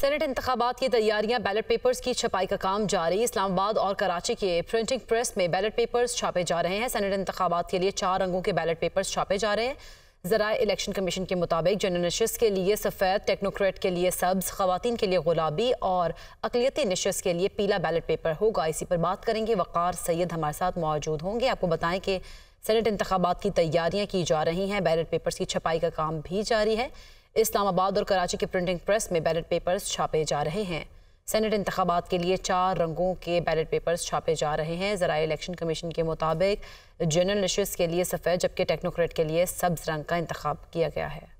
senate इंतबात की तैयारियां बैलेट पेपर्स की छपाई का काम जारी इस्लामाबाद और कराची के प्रिंटिंग प्रेस में बैलेट पेपर्स छापे जा रहे हैं सेनेट इंतबात के लिए चार रंगों के बैलेट पेपर्स छापे जा रहे हैं जरा इलेक्शन कमीशन के मुताबिक जनरल नशस्त के लिए सफ़ेद टेक्नोक्रेट के लिए सब्ज खुतिन के लिए गुलाबी और अकलीती नशस्त के लिए पीला बैलेट पेपर होगा इसी पर बात करेंगे वक़ार सैयद हमारे साथ मौजूद होंगे आपको बताएं कि सेनेट इंतबात की तैयारियाँ की जा रही हैं बैलेट पेपर्स की छपाई का काम भी जारी है इस्लामाबाद और कराची के प्रिंटिंग प्रेस में बैलेट पेपर्स छापे जा रहे हैं सेनेट इंतबात के लिए चार रंगों के बैलेट पेपर्स छापे जा रहे हैं ज़रा इलेक्शन कमीशन के मुताबिक जनरल नशस्त के लिए सफ़ेद जबकि टेक्नोक्रेट के लिए सब्ज़ रंग का इंतखब किया गया है